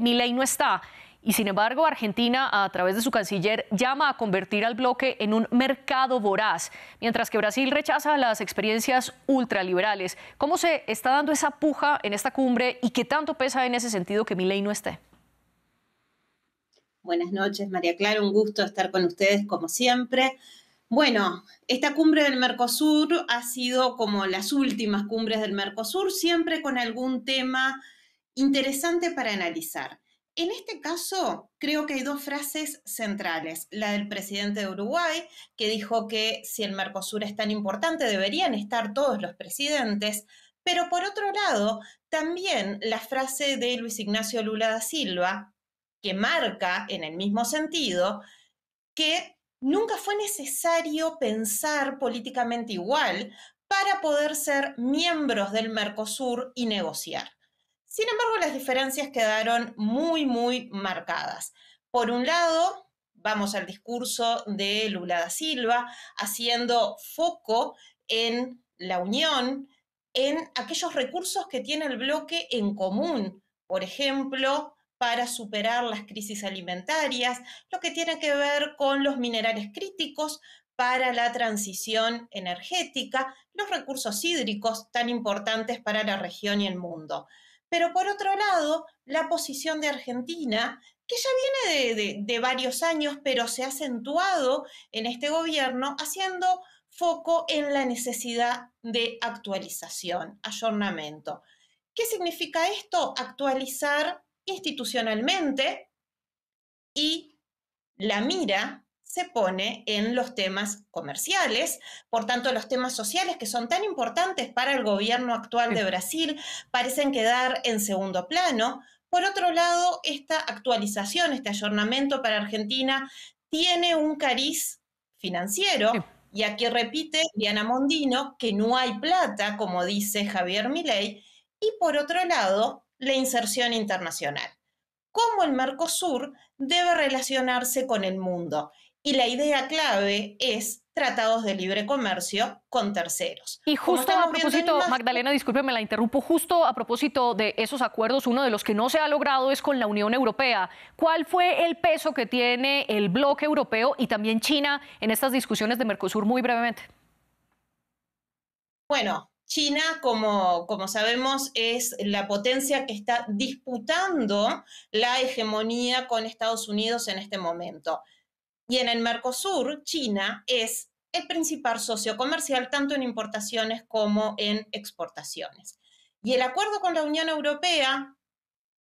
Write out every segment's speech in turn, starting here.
Milei no está. Y sin embargo, Argentina, a través de su canciller, llama a convertir al bloque en un mercado voraz, mientras que Brasil rechaza las experiencias ultraliberales. ¿Cómo se está dando esa puja en esta cumbre y qué tanto pesa en ese sentido que Milei no esté? Buenas noches, María Clara. Un gusto estar con ustedes como siempre. Bueno, esta cumbre del Mercosur ha sido como las últimas cumbres del Mercosur, siempre con algún tema interesante para analizar. En este caso, creo que hay dos frases centrales. La del presidente de Uruguay, que dijo que si el Mercosur es tan importante, deberían estar todos los presidentes. Pero por otro lado, también la frase de Luis Ignacio Lula da Silva, que marca en el mismo sentido, que nunca fue necesario pensar políticamente igual para poder ser miembros del Mercosur y negociar. Sin embargo, las diferencias quedaron muy, muy marcadas. Por un lado, vamos al discurso de Lula da Silva, haciendo foco en la unión, en aquellos recursos que tiene el bloque en común, por ejemplo, para superar las crisis alimentarias, lo que tiene que ver con los minerales críticos para la transición energética, los recursos hídricos tan importantes para la región y el mundo pero por otro lado, la posición de Argentina, que ya viene de, varios años, pero se ha acentuado en este gobierno, haciendo foco en la necesidad de actualización, ayornamiento. ¿Qué significa esto? Actualizar institucionalmente y la mira se pone en los temas comerciales, por tanto los temas sociales que son tan importantes para el gobierno actual de Brasil parecen quedar en segundo plano. Por otro lado, esta actualización, este ayornamiento para Argentina tiene un cariz financiero. Y aquí repite Diana Mondino que no hay plata, como dice Javier Milei, y por otro lado, la inserción internacional. ¿Cómo el Mercosur debe relacionarse con el mundo? y la idea clave es tratados de libre comercio con terceros. Y justo a propósito, Magdalena, Magdalena, discúlpeme, la interrumpo, justo a propósito de esos acuerdos, uno de los que no se ha logrado es con la Unión Europea. ¿Cuál fue el peso que tiene el bloque europeo y también China en estas discusiones de Mercosur muy brevemente? Bueno, China, como, como, sabemos, es la potencia que está disputando la hegemonía con Estados Unidos en este momento. Y en el Mercosur, China es el principal socio comercial tanto en importaciones como en exportaciones. Y el acuerdo con la Unión Europea,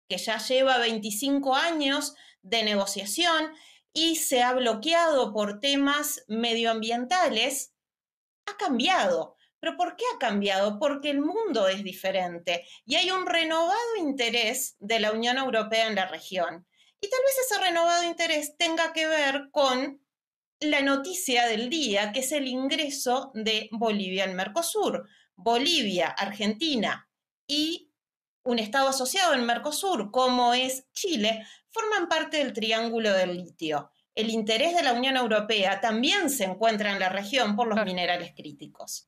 que ya lleva 25 años de negociación y se ha bloqueado por temas medioambientales, ha cambiado. ¿Pero por qué ha cambiado? Porque el mundo es diferente y hay un renovado interés de la Unión Europea en la región. Y tal vez ese renovado interés tenga que ver con la noticia del día, que es el ingreso de Bolivia al Mercosur. Bolivia, Argentina y un Estado asociado en Mercosur, como es Chile, forman parte del Triángulo del Litio. El interés de la Unión Europea también se encuentra en la región por los minerales críticos.